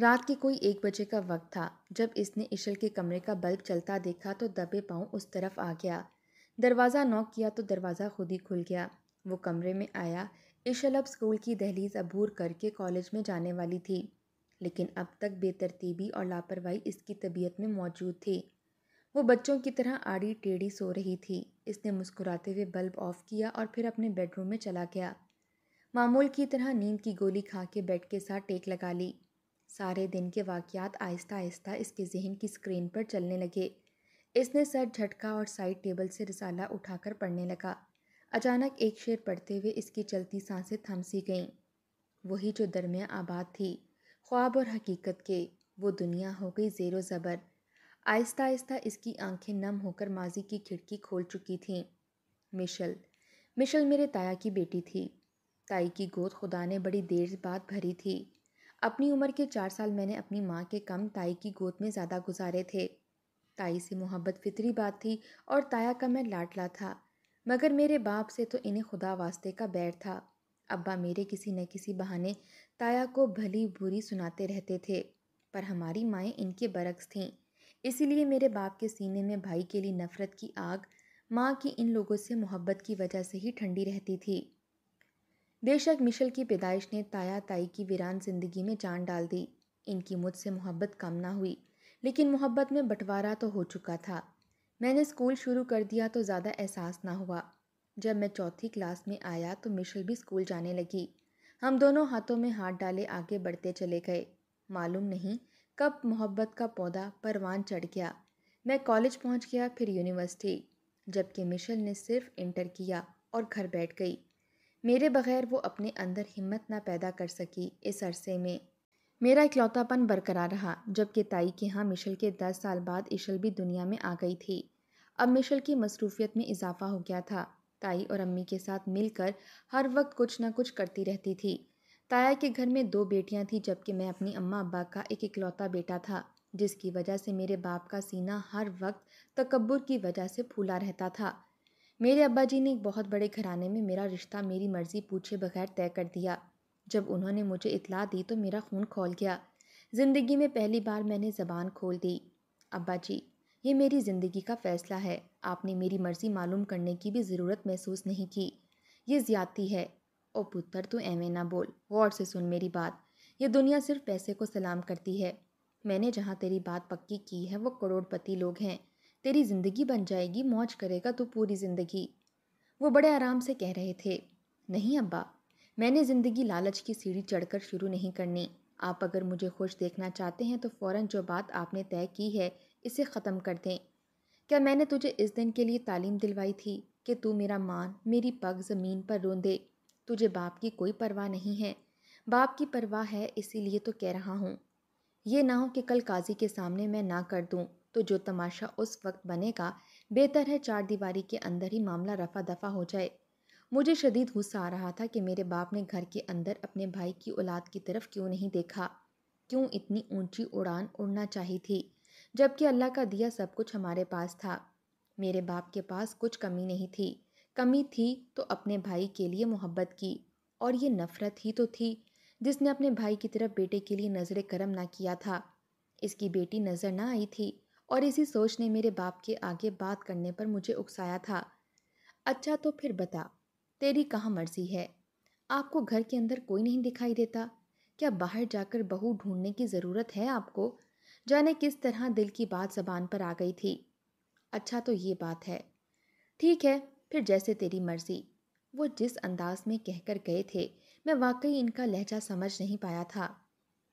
रात के कोई एक बजे का वक्त था जब इसने इशल के कमरे का बल्ब चलता देखा तो दबे पाँव उस तरफ आ गया दरवाज़ा नॉक किया तो दरवाज़ा खुद ही खुल गया वो कमरे में आया इशल अब स्कूल की दहलीज अबूर करके कॉलेज में जाने वाली थी लेकिन अब तक बेतरतीबी और लापरवाही इसकी तबीयत में मौजूद थी वो बच्चों की तरह आड़ी टेढ़ी सो रही थी इसने मुस्कुराते हुए बल्ब ऑफ किया और फिर अपने बेडरूम में चला गया मामूल की तरह नींद की गोली खा के बेड के साथ टेक लगा ली सारे दिन के वाक़यात आहिस्ता आहिस्ता इसके जहन की स्क्रीन पर चलने लगे इसने सर झटका और साइड टेबल से रिसाला उठाकर पढ़ने लगा अचानक एक शेर पढ़ते हुए इसकी चलती सांसें थम सी गईं वही जो दरमिया आबाद थी ख्वाब और हकीकत के वो दुनिया हो गई ज़ेरो ज़बर आहिस्ता आहिस्ता इसकी आंखें नम होकर माजी की खिड़की खोल चुकी थीं मिशल मिशल मेरे ताया की बेटी थी ताई की गोद खुदा ने बड़ी देर बाद भरी थी अपनी उम्र के चार साल मैंने अपनी माँ के कम ताई की गोद में ज़्यादा गुजारे थे ताई से मोहब्बत फितरी बात थी और ताया का मैं लाडला था मगर मेरे बाप से तो इन्हें खुदा वास्ते का बैर था अब्बा मेरे किसी न किसी बहाने ताया को भली बुरी सुनाते रहते थे पर हमारी माएँ इनके बरक्स थीं इसीलिए मेरे बाप के सीने में भाई के लिए नफ़रत की आग माँ की इन लोगों से मोहब्बत की वजह से ही ठंडी रहती थी बेशक मिशल की पैदाइश ने ताया ताई की वीरान जिंदगी में जान डाल दी इनकी मुझसे मोहब्बत कम ना हुई लेकिन मोहब्बत में बंटवारा तो हो चुका था मैंने स्कूल शुरू कर दिया तो ज़्यादा एहसास ना हुआ जब मैं चौथी क्लास में आया तो मिशल भी स्कूल जाने लगी हम दोनों हाथों में हाथ डाले आगे बढ़ते चले गए मालूम नहीं कब मोहब्बत का पौधा परवान चढ़ गया मैं कॉलेज पहुंच गया फिर यूनिवर्सिटी जबकि मिशल ने सिर्फ इंटर किया और घर बैठ गई मेरे बगैर वो अपने अंदर हिम्मत ना पैदा कर सकी इस अरसे में मेरा इकलौतापन बरकरार रहा जबकि ताई के यहाँ मिशल के दस साल बाद इशल भी दुनिया में आ गई थी अब मिशल की मसरूफियत में इजाफा हो गया था ताई और अम्मी के साथ मिलकर हर वक्त कुछ ना कुछ करती रहती थी ताया के घर में दो बेटियां थीं जबकि मैं अपनी अम्मा अब्बा का एक इकलौता बेटा था जिसकी वजह से मेरे बाप का सीना हर वक्त तकबर की वजह से फूला रहता था मेरे अब्बा जी ने एक बहुत बड़े घराने में मेरा रिश्ता मेरी मर्ज़ी पूछे बगैर तय कर दिया जब उन्होंने मुझे इतला दी तो मेरा खून खोल गया ज़िंदगी में पहली बार मैंने ज़बान खोल दी अब्बा जी ये मेरी ज़िंदगी का फ़ैसला है आपने मेरी मर्ज़ी मालूम करने की भी ज़रूरत महसूस नहीं की ये ज़्यादती है ओ पुत्र तू एवें ना बोल गौर से सुन मेरी बात ये दुनिया सिर्फ पैसे को सलाम करती है मैंने जहाँ तेरी बात पक्की की है वो करोड़पति लोग हैं तेरी ज़िंदगी बन जाएगी मौज करेगा तू पूरी ज़िंदगी वो बड़े आराम से कह रहे थे नहीं अब्बा मैंने ज़िंदगी लालच की सीढ़ी चढ़कर शुरू नहीं करनी आप अगर मुझे खुश देखना चाहते हैं तो फ़ौर जो बात आपने तय की है इसे ख़त्म कर दें क्या मैंने तुझे इस दिन के लिए तालीम दिलवाई थी कि तू मेरा मान मेरी पग ज़मीन पर रोंदे तुझे बाप की कोई परवाह नहीं है बाप की परवाह है इसीलिए तो कह रहा हूँ ये ना हो कि कल काजी के सामने मैं ना कर दूँ तो जो तमाशा उस वक्त बनेगा बेहतर है चार दीवारी के अंदर ही मामला रफा दफा हो जाए मुझे शदीद गुस्सा आ रहा था कि मेरे बाप ने घर के अंदर अपने भाई की औलाद की तरफ क्यों नहीं देखा क्यों इतनी ऊंची उड़ान उड़ना चाहिए थी जबकि अल्लाह का दिया सब कुछ हमारे पास था मेरे बाप के पास कुछ कमी नहीं थी कमी थी तो अपने भाई के लिए मोहब्बत की और ये नफ़रत ही तो थी जिसने अपने भाई की तरफ बेटे के लिए नज़र करम ना किया था इसकी बेटी नज़र ना आई थी और इसी सोच ने मेरे बाप के आगे बात करने पर मुझे उकसाया था अच्छा तो फिर बता तेरी कहाँ मर्जी है आपको घर के अंदर कोई नहीं दिखाई देता क्या बाहर जाकर बहू ढूंढने की ज़रूरत है आपको जाने किस तरह दिल की बात जबान पर आ गई थी अच्छा तो ये बात है ठीक है फिर जैसे तेरी मर्जी वो जिस अंदाज में कहकर गए थे मैं वाकई इनका लहजा समझ नहीं पाया था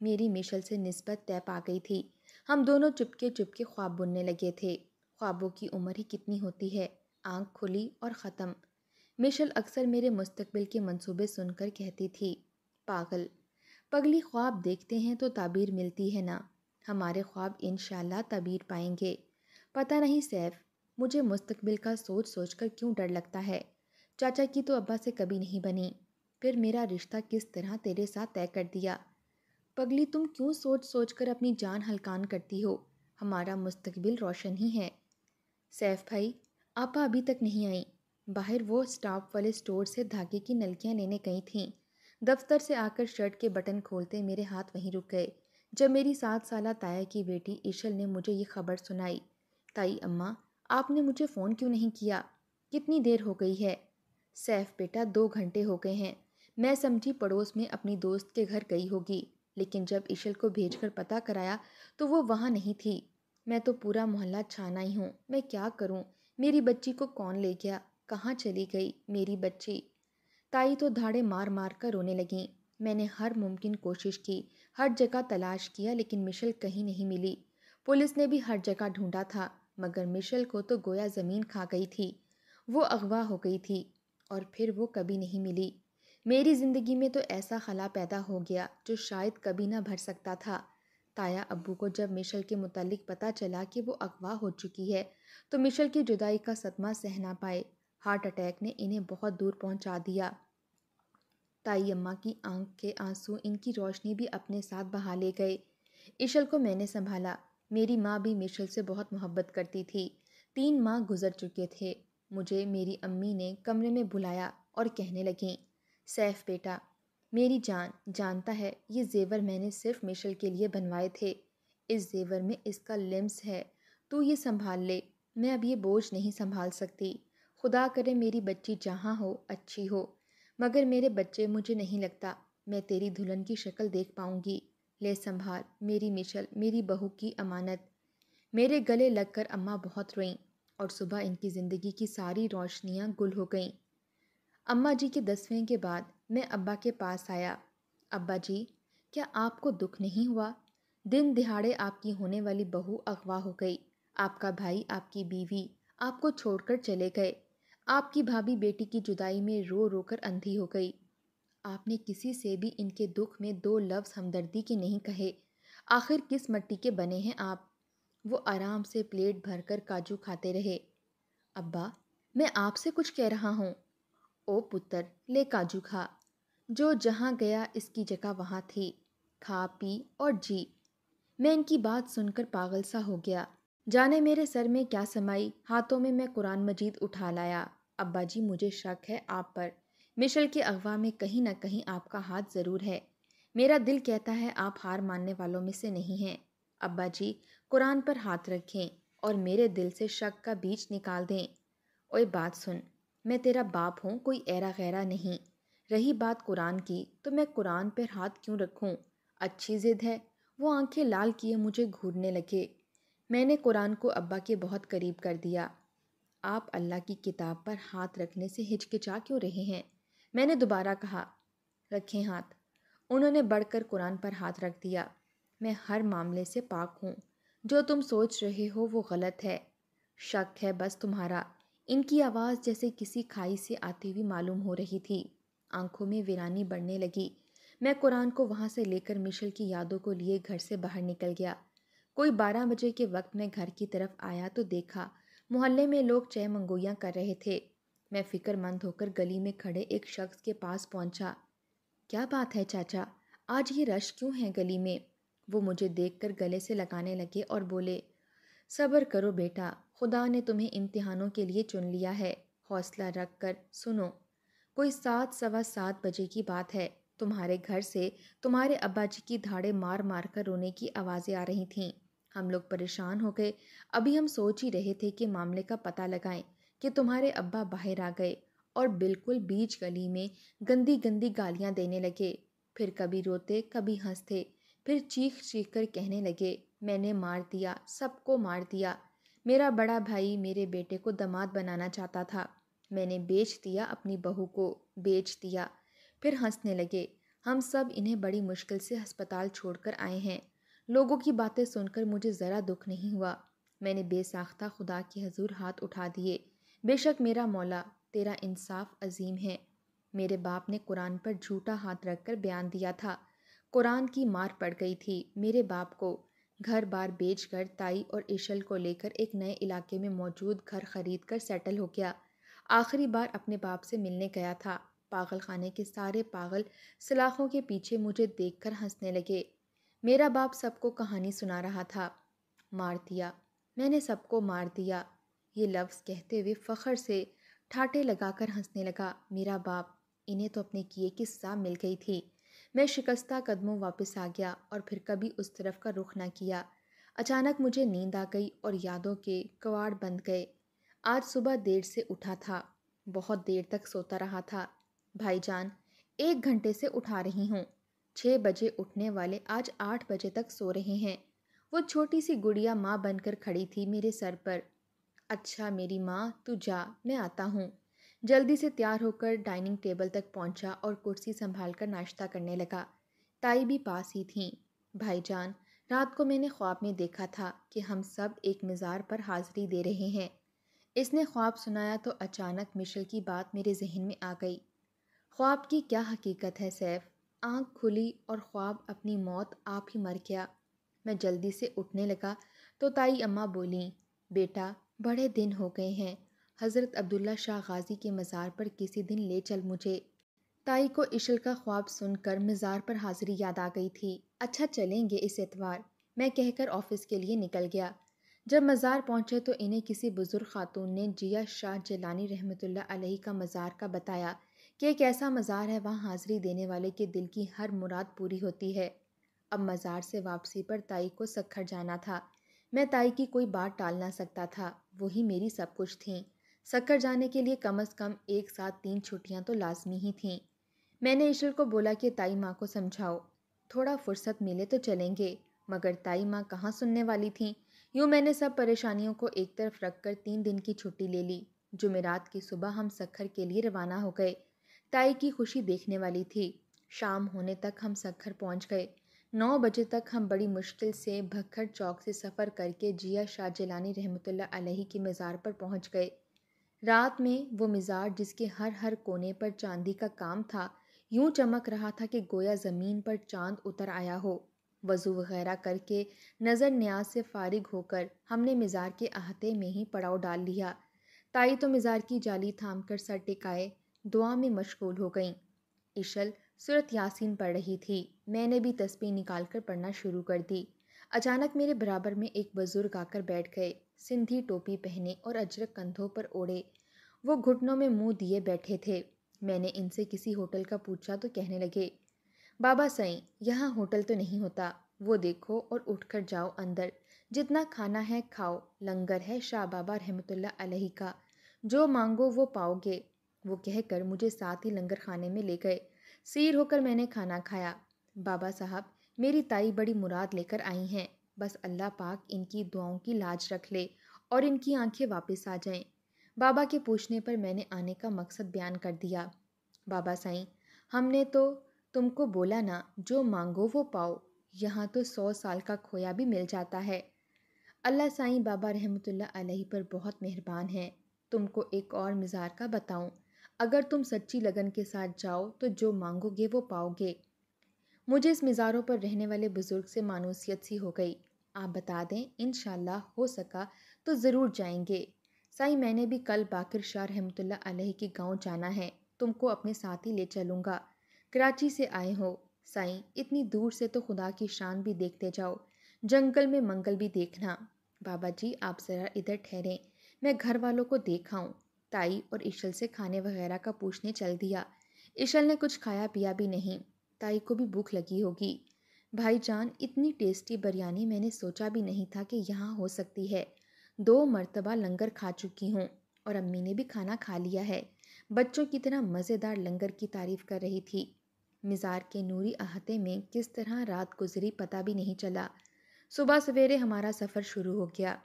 मेरी मिशल से नस्बत तय पा गई थी हम दोनों चुपके चुपके ख्वाब बुनने लगे थे ख्वाबों की उम्र ही कितनी होती है आंख खुली और ख़त्म मिशल अक्सर मेरे मुस्तबिल के मंसूबे सुनकर कहती थी पागल पगली ख्वाब देखते हैं तो ताबीर मिलती है ना हमारे ख्वाब इन ताबीर पाएंगे पता नहीं सैफ मुझे मुस्तबिल का सोच सोच कर क्यों डर लगता है चाचा की तो अब्बा से कभी नहीं बनी फिर मेरा रिश्ता किस तरह तेरे साथ तय कर दिया पगली तुम क्यों सोच सोच कर अपनी जान हलकान करती हो हमारा मुस्तकबिल रोशन ही है सैफ भाई आपा अभी तक नहीं आई बाहर वो स्टाफ वाले स्टोर से धागे की नलकियाँ लेने गई थीं दफ्तर से आकर शर्ट के बटन खोलते मेरे हाथ वहीं रुक गए जब मेरी सात साल ताया की बेटी ईशल ने मुझे ये खबर सुनाई ताई अम्मा आपने मुझे फ़ोन क्यों नहीं किया कितनी देर हो गई है सैफ बेटा दो घंटे हो गए हैं मैं समझी पड़ोस में अपनी दोस्त के घर गई होगी लेकिन जब ईशल को भेजकर पता कराया तो वो वहाँ नहीं थी मैं तो पूरा मोहल्ला छाना ही हूँ मैं क्या करूँ मेरी बच्ची को कौन ले गया कहाँ चली गई मेरी बच्ची ताई तो धाड़े मार मार कर रोने लगी मैंने हर मुमकिन कोशिश की हर जगह तलाश किया लेकिन मिशल कहीं नहीं मिली पुलिस ने भी हर जगह ढूंढा था मगर मिशल को तो गोया ज़मीन खा गई थी वो अगवा हो गई थी और फिर वो कभी नहीं मिली मेरी ज़िंदगी में तो ऐसा खला पैदा हो गया जो शायद कभी ना भर सकता था ताया अब्बू को जब मिशल के मुतलिक पता चला कि वो अगवा हो चुकी है तो मिशल की जुदाई का सदमा सह ना पाए हार्ट अटैक ने इन्हें बहुत दूर पहुंचा दिया ताई अम्मा की आंख के आंसू इनकी रोशनी भी अपने साथ बहा ले गए इशल को मैंने संभाला मेरी माँ भी मिशल से बहुत मोहब्बत करती थी तीन माँ गुजर चुके थे मुझे मेरी अम्मी ने कमरे में बुलाया और कहने लगें सैफ बेटा मेरी जान जानता है ये जेवर मैंने सिर्फ मिशल के लिए बनवाए थे इस जेवर में इसका लिम्स है तू ये संभाल ले मैं अब ये बोझ नहीं संभाल सकती खुदा करे मेरी बच्ची जहाँ हो अच्छी हो मगर मेरे बच्चे मुझे नहीं लगता मैं तेरी दुल्हन की शक्ल देख पाऊँगी ले संभाल मेरी मिशल मेरी बहू की अमानत मेरे गले लगकर अम्मा बहुत रोईं और सुबह इनकी ज़िंदगी की सारी रोशनियाँ गुल हो गईं अम्मा जी के दसवें के बाद मैं अब्बा के पास आया अब्बा जी क्या आपको दुख नहीं हुआ दिन दिहाड़े आपकी होने वाली बहू अगवा हो गई आपका भाई आपकी बीवी आपको छोड़कर चले गए आपकी भाभी बेटी की जुदाई में रो रो कर अंधी हो गई आपने किसी से भी इनके दुख में दो लफ्ज़ हमदर्दी के नहीं कहे आखिर किस मट्टी के बने हैं आप वो आराम से प्लेट भरकर काजू खाते रहे अब्बा मैं आपसे कुछ कह रहा हूँ ओ पुत्र ले काजू खा जो जहाँ गया इसकी जगह वहाँ थी खा पी और जी मैं इनकी बात सुनकर पागल सा हो गया जाने मेरे सर में क्या समाई हाथों में मैं कुरान मजीद उठा लाया अब्बा जी मुझे शक है आप पर मिशल के अगवा में कहीं ना कहीं आपका हाथ ज़रूर है मेरा दिल कहता है आप हार मानने वालों में से नहीं हैं अब्बा जी कुरान पर हाथ रखें और मेरे दिल से शक का बीज निकाल दें ओए बात सुन मैं तेरा बाप हूँ कोई ऐरा गैरा नहीं रही बात कुरान की तो मैं कुरान पर हाथ क्यों रखूँ अच्छी ज़िद है वो आंखें लाल किए मुझे घूरने लगे मैंने कुरान को अब्बा के बहुत करीब कर दिया आप अल्लाह की किताब पर हाथ रखने से हिचकिचा क्यों रहे हैं मैंने दोबारा कहा रखें हाथ उन्होंने बढ़कर कुरान पर हाथ रख दिया मैं हर मामले से पाक हूँ जो तुम सोच रहे हो वो गलत है शक है बस तुम्हारा इनकी आवाज़ जैसे किसी खाई से आती हुई मालूम हो रही थी आंखों में वीरानी बढ़ने लगी मैं कुरान को वहाँ से लेकर मिशल की यादों को लिए घर से बाहर निकल गया कोई बारह बजे के वक्त मैं घर की तरफ आया तो देखा मोहल्ले में लोग चय मंगोइयाँ कर रहे थे मैं फ़िक्रमंद होकर गली में खड़े एक शख्स के पास पहुँचा क्या बात है चाचा आज ये रश क्यों है गली में वो मुझे देखकर गले से लगाने लगे और बोले सब्र करो बेटा खुदा ने तुम्हें इम्तिहानों के लिए चुन लिया है हौसला रख कर सुनो कोई सात सवा सात बजे की बात है तुम्हारे घर से तुम्हारे अब्बा जी की धाड़े मार मार कर रोने की आवाज़ें आ रही थीं हम लोग परेशान हो गए अभी हम सोच ही रहे थे कि मामले का पता लगाएं कि तुम्हारे अब्बा बाहर आ गए और बिल्कुल बीच गली में गंदी गंदी गालियाँ देने लगे फिर कभी रोते कभी हंसते फिर चीख चीख कर कहने लगे मैंने मार दिया सबको मार दिया मेरा बड़ा भाई मेरे बेटे को दमाद बनाना चाहता था मैंने बेच दिया अपनी बहू को बेच दिया फिर हंसने लगे हम सब इन्हें बड़ी मुश्किल से अस्पताल छोड़कर आए हैं लोगों की बातें सुनकर मुझे ज़रा दुख नहीं हुआ मैंने बेसाख्ता खुदा के हजूर हाथ उठा दिए बेशक मेरा मौला तेरा इंसाफ अजीम है मेरे बाप ने कुरान पर झूठा हाथ रखकर बयान दिया था कुरान की मार पड़ गई थी मेरे बाप को घर बार बेचकर ताई और इशल को लेकर एक नए इलाके में मौजूद घर खरीद कर सेटल हो गया आखिरी बार अपने बाप से मिलने गया था पागल खाने के सारे पागल सलाखों के पीछे मुझे देखकर हंसने लगे मेरा बाप सबको कहानी सुना रहा था मार दिया मैंने सबको मार दिया ये लफ्ज़ कहते हुए फ़ख्र से ठाटे लगाकर हंसने लगा मेरा बाप इन्हें तो अपने किए की साह मिल गई थी मैं शिकस्ता कदमों वापस आ गया और फिर कभी उस तरफ का रुख ना किया अचानक मुझे नींद आ गई और यादों के कवाड़ बंद गए आज सुबह देर से उठा था बहुत देर तक सोता रहा था भाईजान एक घंटे से उठा रही हूँ छः बजे उठने वाले आज आठ बजे तक सो रहे हैं वो छोटी सी गुड़िया माँ बनकर खड़ी थी मेरे सर पर अच्छा मेरी माँ तू जा मैं आता हूँ जल्दी से तैयार होकर डाइनिंग टेबल तक पहुंचा और कुर्सी संभाल कर नाश्ता करने लगा ताई भी पास ही थीं भाईजान रात को मैंने ख्वाब में देखा था कि हम सब एक मज़ार पर हाज़िरी दे रहे हैं इसने ख्वाब सुनाया तो अचानक मिशल की बात मेरे जहन में आ गई ख्वाब की क्या हकीकत है सैफ आंख खुली और ख्वाब अपनी मौत आप ही मर गया मैं जल्दी से उठने लगा तो ताई अम्मा बोली बेटा बड़े दिन हो गए हैं हज़रत अब्दुल्ला शाह गाजी के मज़ार पर किसी दिन ले चल मुझे ताई को इशल का ख्वाब सुनकर मज़ार पर हाज़िरी याद आ गई थी अच्छा चलेंगे इस एतवार मैं कहकर ऑफिस के लिए निकल गया जब मज़ार पहुँचे तो इन्हें किसी बुज़ुर्ग खातून ने जिया शाह जलानी रहमतुल्ला का मज़ार का बताया कि एक ऐसा मज़ार है वहाँ हाज़िरी देने वाले के दिल की हर मुराद पूरी होती है अब मज़ार से वापसी पर ताई को सखर जाना था मैं ताई की कोई बात टाल ना सकता था वही मेरी सब कुछ थी सक्कर जाने के लिए कम अज़ कम एक साथ तीन छुट्टियां तो लाजमी ही थीं मैंने ईश्वर को बोला कि ताई माँ को समझाओ थोड़ा फुर्सत मिले तो चलेंगे मगर ताई माँ कहाँ सुनने वाली थीं यूँ मैंने सब परेशानियों को एक तरफ रख कर तीन दिन की छुट्टी ले ली जुमेरात की सुबह हम सक्खर के लिए रवाना हो गए ताई की खुशी देखने वाली थी शाम होने तक हम सक्खर पहुंच गए नौ बजे तक हम बड़ी मुश्किल से भक्खर चौक से सफ़र करके जिया शाह जिलानी रहमतुल्ला अलही की मज़ार पर पहुंच गए रात में वो मिजाज जिसके हर हर कोने पर चांदी का काम था यूं चमक रहा था कि गोया ज़मीन पर चांद उतर आया हो वज़ू वगैरह करके नज़र न्याज से फारिग होकर हमने मिज़ार के अहाते में ही पड़ाव डाल लिया ताई तो मिज़ार की जाली थाम कर सर टिकाए दुआ में मशगूल हो गई इशल सूरत यासीन पढ़ रही थी मैंने भी तस्वीर निकाल कर पढ़ना शुरू कर दी अचानक मेरे बराबर में एक बुज़ुर्ग आकर बैठ गए सिंधी टोपी पहने और अजरक कंधों पर ओढ़े वो घुटनों में मुंह दिए बैठे थे मैंने इनसे किसी होटल का पूछा तो कहने लगे बाबा साईं यहाँ होटल तो नहीं होता वो देखो और उठकर जाओ अंदर जितना खाना है खाओ लंगर है शाह बाबा रहमतुल्ला अलही का जो मांगो वो पाओगे वो कहकर मुझे साथ ही लंगर खाने में ले गए सिर होकर मैंने खाना खाया बाबा साहब मेरी ताई बड़ी मुराद लेकर आई हैं बस अल्लाह पाक इनकी दुआओं की लाज रख ले और इनकी आंखें वापस आ जाएं। बाबा के पूछने पर मैंने आने का मकसद बयान कर दिया बाबा साईं हमने तो तुमको बोला ना जो मांगो वो पाओ यहाँ तो सौ साल का खोया भी मिल जाता है अल्लाह साईं बाबा रहमतुल्ला अलही पर बहुत मेहरबान हैं तुमको एक और मिज़ार का बताऊं अगर तुम सच्ची लगन के साथ जाओ तो जो मांगोगे वो पाओगे मुझे इस मज़ारों पर रहने वाले बुज़ुर्ग से मानूसियत सी हो गई आप बता दें इन हो सका तो ज़रूर जाएंगे साई मैंने भी कल बाकर शाह रहमतुल्ला अलह के गांव जाना है तुमको अपने साथ ही ले चलूँगा कराची से आए हो साई इतनी दूर से तो खुदा की शान भी देखते जाओ जंगल में मंगल भी देखना बाबा जी आप ज़रा इधर ठहरें मैं घर वालों को देखाऊँ ताई और इशल से खाने वगैरह का पूछने चल दिया इशल ने कुछ खाया पिया भी नहीं ताई को भी भूख लगी होगी भाईजान इतनी टेस्टी बिरयानी मैंने सोचा भी नहीं था कि यहाँ हो सकती है दो मर्तबा लंगर खा चुकी हूँ और अम्मी ने भी खाना खा लिया है बच्चों की तरह मज़ेदार लंगर की तारीफ़ कर रही थी मिज़ार के नूरी अहाते में किस तरह रात गुजरी पता भी नहीं चला सुबह सवेरे हमारा सफ़र शुरू हो गया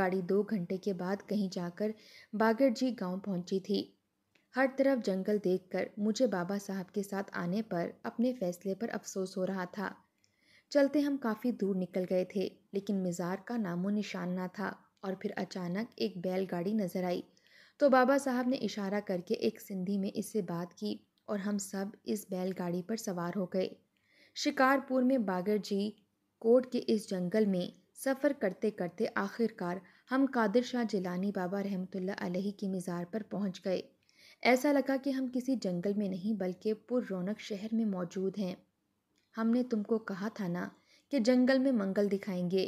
गाड़ी दो घंटे के बाद कहीं जाकर बागड़ जी गाँव पहुँची थी हर तरफ जंगल देखकर मुझे बाबा साहब के साथ आने पर अपने फैसले पर अफसोस हो रहा था चलते हम काफ़ी दूर निकल गए थे लेकिन मिज़ार का नामो निशान ना था और फिर अचानक एक बैलगाड़ी नज़र आई तो बाबा साहब ने इशारा करके एक सिंधी में इससे बात की और हम सब इस बैलगाड़ी पर सवार हो गए शिकारपुर में बागर जी कोट के इस जंगल में सफ़र करते करते आखिरकार हम कादिर शाह जिलानी बाबा रहमतुल्ला अलही की मज़ार पर पहुंच गए ऐसा लगा कि हम किसी जंगल में नहीं बल्कि पुर रौनक शहर में मौजूद हैं हमने तुमको कहा था ना कि जंगल में मंगल दिखाएंगे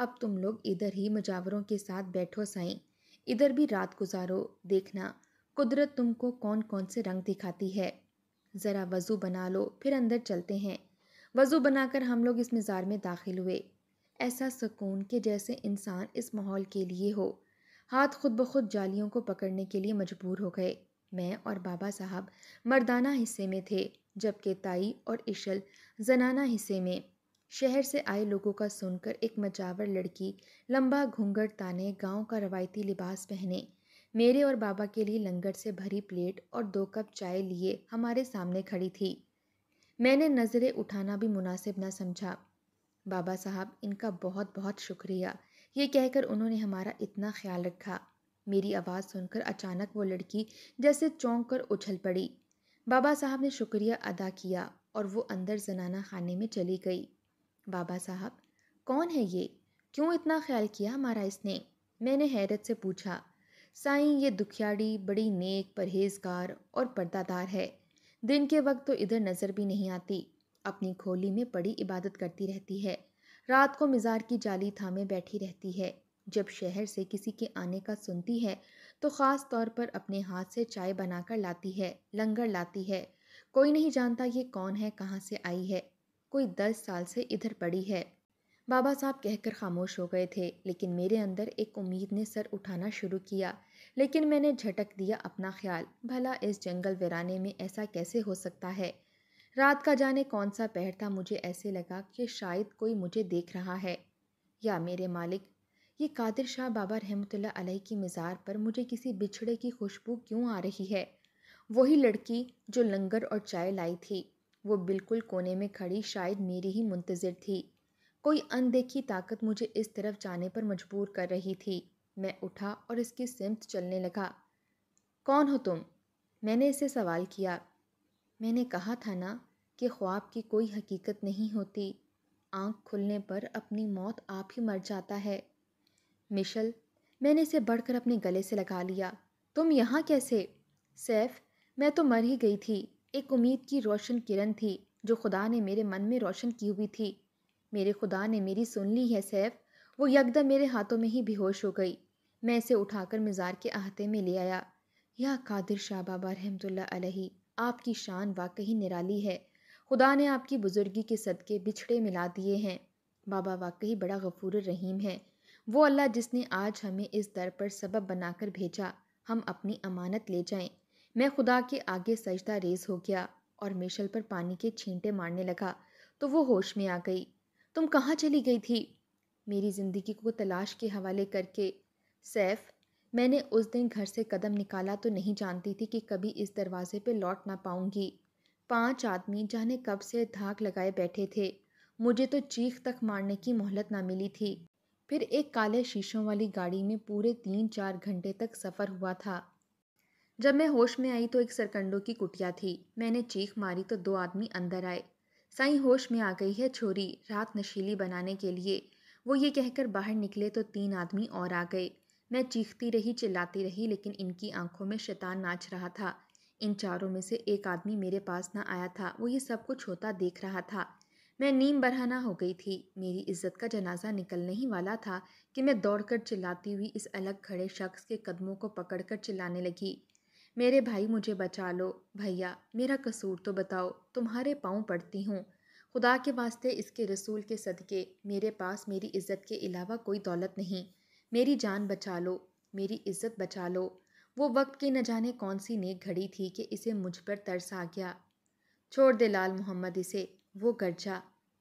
अब तुम लोग इधर ही मजावरों के साथ बैठो साईं इधर भी रात गुजारो देखना कुदरत तुमको कौन कौन से रंग दिखाती है ज़रा वज़ू बना लो फिर अंदर चलते हैं वज़ू बनाकर हम लोग इस मज़ार में दाखिल हुए ऐसा सुकून के जैसे इंसान इस माहौल के लिए हो हाथ खुद ब खुद जालियों को पकड़ने के लिए मजबूर हो गए मैं और बाबा साहब मर्दाना हिस्से में थे जबकि ताई और इशल जनाना हिस्से में शहर से आए लोगों का सुनकर एक मचावर लड़की लंबा घूंघट ताने गांव का रवायती लिबास पहने मेरे और बाबा के लिए लंगर से भरी प्लेट और दो कप चाय लिए हमारे सामने खड़ी थी मैंने नज़रें उठाना भी मुनासिब ना समझा बाबा साहब इनका बहुत बहुत शुक्रिया ये कहकर उन्होंने हमारा इतना ख्याल रखा मेरी आवाज़ सुनकर अचानक वो लड़की जैसे चौंक कर उछल पड़ी बाबा साहब ने शुक्रिया अदा किया और वो अंदर जनाना खाने में चली गई बाबा साहब कौन है ये क्यों इतना ख्याल किया हमारा इसने मैंने हैरत से पूछा साईं ये दुखियाड़ी बड़ी नेक परहेजगार और पर्दादार है दिन के वक्त तो इधर नज़र भी नहीं आती अपनी खोली में पड़ी इबादत करती रहती है रात को मिज़ार की जाली थामे बैठी रहती है जब शहर से किसी के आने का सुनती है तो ख़ास तौर पर अपने हाथ से चाय बनाकर लाती है लंगर लाती है कोई नहीं जानता ये कौन है कहाँ से आई है कोई दस साल से इधर पड़ी है बाबा साहब कहकर खामोश हो गए थे लेकिन मेरे अंदर एक उम्मीद ने सर उठाना शुरू किया लेकिन मैंने झटक दिया अपना ख्याल भला इस जंगल वीराने में ऐसा कैसे हो सकता है रात का जाने कौन सा पहर था मुझे ऐसे लगा कि शायद कोई मुझे देख रहा है या मेरे मालिक ये कादिर शाह बाबा रहमतुल्ला अलैह की मज़ार पर मुझे किसी बिछड़े की खुशबू क्यों आ रही है वही लड़की जो लंगर और चाय लाई थी वो बिल्कुल कोने में खड़ी शायद मेरी ही मुंतज़र थी कोई अनदेखी ताकत मुझे इस तरफ जाने पर मजबूर कर रही थी मैं उठा और इसकी सिमत चलने लगा कौन हो तुम मैंने इसे सवाल किया मैंने कहा था ना कि ख्वाब की कोई हकीकत नहीं होती आंख खुलने पर अपनी मौत आप ही मर जाता है मिशल मैंने इसे बढ़कर अपने गले से लगा लिया तुम यहाँ कैसे सैफ मैं तो मर ही गई थी एक उम्मीद की रोशन किरण थी जो खुदा ने मेरे मन में रोशन की हुई थी मेरे खुदा ने मेरी सुन ली है सैफ वो यकदम मेरे हाथों में ही बेहोश हो गई मैं इसे उठाकर मज़ार के अहाते में ले आया या कादिर शाह बाबा रहमतुल्ला अलही आपकी शान वाकई निराली है खुदा ने आपकी बुज़ुर्गी के सदके बिछड़े मिला दिए हैं बाबा वाकई बड़ा गफूर रहीम है वो अल्लाह जिसने आज हमें इस दर पर सबब बनाकर भेजा हम अपनी अमानत ले जाएं मैं खुदा के आगे सजदा रेज हो गया और मिशल पर पानी के छींटे मारने लगा तो वो होश में आ गई तुम कहाँ चली गई थी मेरी ज़िंदगी को तलाश के हवाले करके सैफ मैंने उस दिन घर से कदम निकाला तो नहीं जानती थी कि कभी इस दरवाजे पर लौट ना पाऊँगी पांच आदमी जाने कब से धाक लगाए बैठे थे मुझे तो चीख तक मारने की मोहलत ना मिली थी फिर एक काले शीशों वाली गाड़ी में पूरे तीन चार घंटे तक सफ़र हुआ था जब मैं होश में आई तो एक सरकंडों की कुटिया थी मैंने चीख मारी तो दो आदमी अंदर आए साई होश में आ गई है छोरी रात नशीली बनाने के लिए वो ये कहकर बाहर निकले तो तीन आदमी और आ गए मैं चीखती रही चिल्लाती रही लेकिन इनकी आंखों में शैतान नाच रहा था इन चारों में से एक आदमी मेरे पास ना आया था वो ये सब कुछ होता देख रहा था मैं नीम बरहना हो गई थी मेरी इज्जत का जनाजा निकलने ही वाला था कि मैं दौड़कर चिल्लाती हुई इस अलग खड़े शख्स के कदमों को पकड़कर चिल्लाने लगी मेरे भाई मुझे बचा लो भैया मेरा कसूर तो बताओ तुम्हारे पाँव पड़ती हूँ खुदा के वास्ते इसके रसूल के सदके मेरे पास मेरी इज़्ज़त के अलावा कोई दौलत नहीं मेरी जान बचा लो मेरी इज़्ज़त बचा लो वो वक्त की न जाने कौन सी नेक घड़ी थी कि इसे मुझ पर तरस आ गया छोड़ दे लाल मोहम्मद इसे वो गर्जा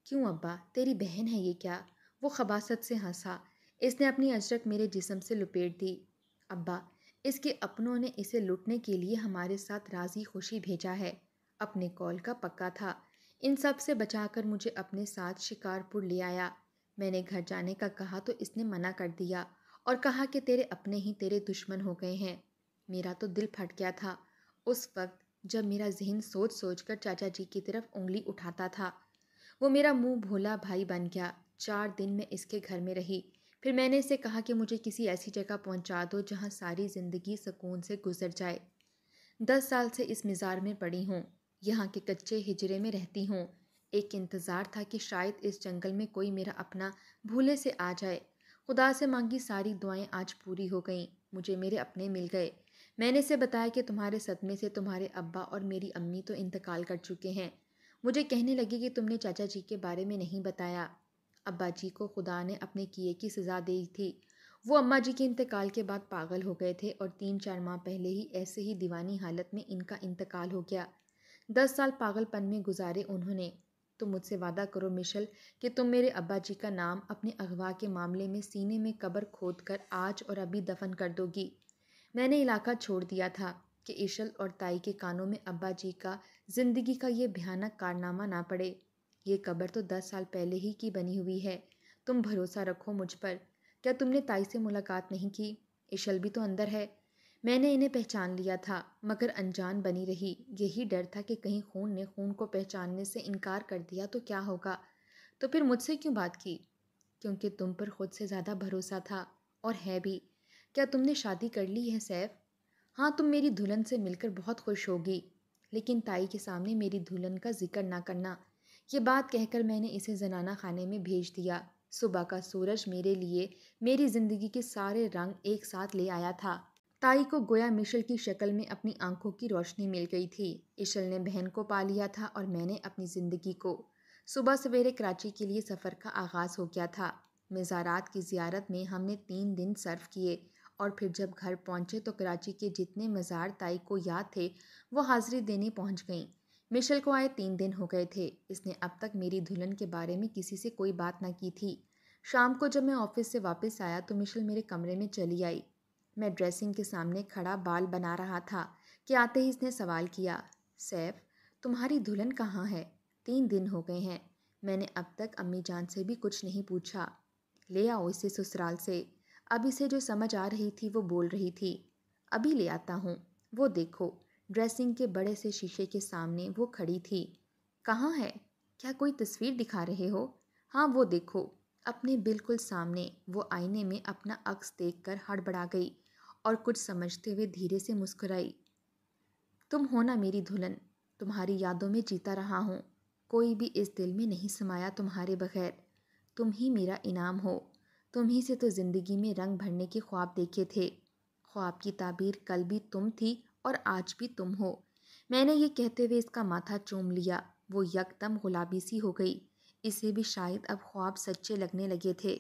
क्यों अब्बा तेरी बहन है ये क्या वो खबासत से हंसा इसने अपनी अजरक मेरे जिसम से लपेट दी अब्बा इसके अपनों ने इसे लुटने के लिए हमारे साथ राजी खुशी भेजा है अपने कॉल का पक्का था इन सब से बचाकर मुझे अपने साथ शिकारपुर ले आया मैंने घर जाने का कहा तो इसने मना कर दिया और कहा कि तेरे अपने ही तेरे दुश्मन हो गए हैं मेरा तो दिल फट गया था उस वक्त जब मेरा जहन सोच सोच कर चाचा जी की तरफ उंगली उठाता था वो मेरा मुंह भोला भाई बन गया चार दिन मैं इसके घर में रही फिर मैंने इसे कहा कि मुझे किसी ऐसी जगह पहुंचा दो जहां सारी ज़िंदगी सुकून से गुजर जाए दस साल से इस मिज़ार में पड़ी हूँ यहाँ के कच्चे हिजरे में रहती हूँ एक इंतज़ार था कि शायद इस जंगल में कोई मेरा अपना भूले से आ जाए खुदा से मांगी सारी दुआएं आज पूरी हो गईं मुझे मेरे अपने मिल गए मैंने इसे बताया कि तुम्हारे सदमे से तुम्हारे अब्बा और मेरी अम्मी तो इंतकाल कर चुके हैं मुझे कहने लगी कि तुमने चाचा जी के बारे में नहीं बताया अब्बा जी को खुदा ने अपने किए की सज़ा दी थी वो अम्मा जी के इंतकाल के बाद पागल हो गए थे और तीन चार माह पहले ही ऐसे ही दीवानी हालत में इनका इंतकाल हो गया दस साल पागलपन में गुजारे उन्होंने तुम मुझसे वादा करो मिशल कि तुम मेरे अब्बा जी का नाम अपने अगवा के मामले में सीने में कबर खोद कर आज और अभी दफन कर दोगी मैंने इलाका छोड़ दिया था कि ईशल और ताई के कानों में अब्बा जी का ज़िंदगी का ये भयानक कारनामा ना पड़े ये कब्र तो दस साल पहले ही की बनी हुई है तुम भरोसा रखो मुझ पर क्या तुमने ताई से मुलाकात नहीं की ईशल भी तो अंदर है मैंने इन्हें पहचान लिया था मगर अनजान बनी रही यही डर था कि कहीं खून ने खून को पहचानने से इनकार कर दिया तो क्या होगा तो फिर मुझसे क्यों बात की क्योंकि तुम पर खुद से ज़्यादा भरोसा था और है भी क्या तुमने शादी कर ली है सैफ हाँ तुम मेरी दुल्हन से मिलकर बहुत खुश होगी लेकिन ताई के सामने मेरी दुल्हन का जिक्र ना करना ये बात कहकर मैंने इसे जनाना खाने में भेज दिया सुबह का सूरज मेरे लिए मेरी ज़िंदगी के सारे रंग एक साथ ले आया था ताई को गोया मिशल की शक्ल में अपनी आंखों की रोशनी मिल गई थी इशल ने बहन को पा लिया था और मैंने अपनी ज़िंदगी को सुबह सवेरे कराची के लिए सफ़र का आगाज़ हो गया था मज़ारात की जियारत में हमने तीन दिन सर्व किए और फिर जब घर पहुंचे तो कराची के जितने मज़ार ताई को याद थे वो हाज़िरी देने पहुंच गईं मिशेल को आए तीन दिन हो गए थे इसने अब तक मेरी दुल्हन के बारे में किसी से कोई बात ना की थी शाम को जब मैं ऑफिस से वापस आया तो मिशेल मेरे कमरे में चली आई मैं ड्रेसिंग के सामने खड़ा बाल बना रहा था कि आते ही इसने सवाल किया सैफ तुम्हारी दुल्हन कहाँ है तीन दिन हो गए हैं मैंने अब तक अम्मी जान से भी कुछ नहीं पूछा ले आओ इसे ससुराल से अब इसे जो समझ आ रही थी वो बोल रही थी अभी ले आता हूँ वो देखो ड्रेसिंग के बड़े से शीशे के सामने वो खड़ी थी कहाँ है क्या कोई तस्वीर दिखा रहे हो हाँ वो देखो अपने बिल्कुल सामने वो आईने में अपना अक्स देख कर हड़बड़ा गई और कुछ समझते हुए धीरे से मुस्कुराई तुम हो ना मेरी दुल्हन तुम्हारी यादों में जीता रहा हूँ कोई भी इस दिल में नहीं समाया तुम्हारे बगैर तुम ही मेरा इनाम हो तुम ही से तो ज़िंदगी में रंग भरने के ख्वाब देखे थे ख्वाब की ताबीर कल भी तुम थी और आज भी तुम हो मैंने ये कहते हुए इसका माथा चूम लिया वो यकदम गुलाबी सी हो गई इसे भी शायद अब ख्वाब सच्चे लगने लगे थे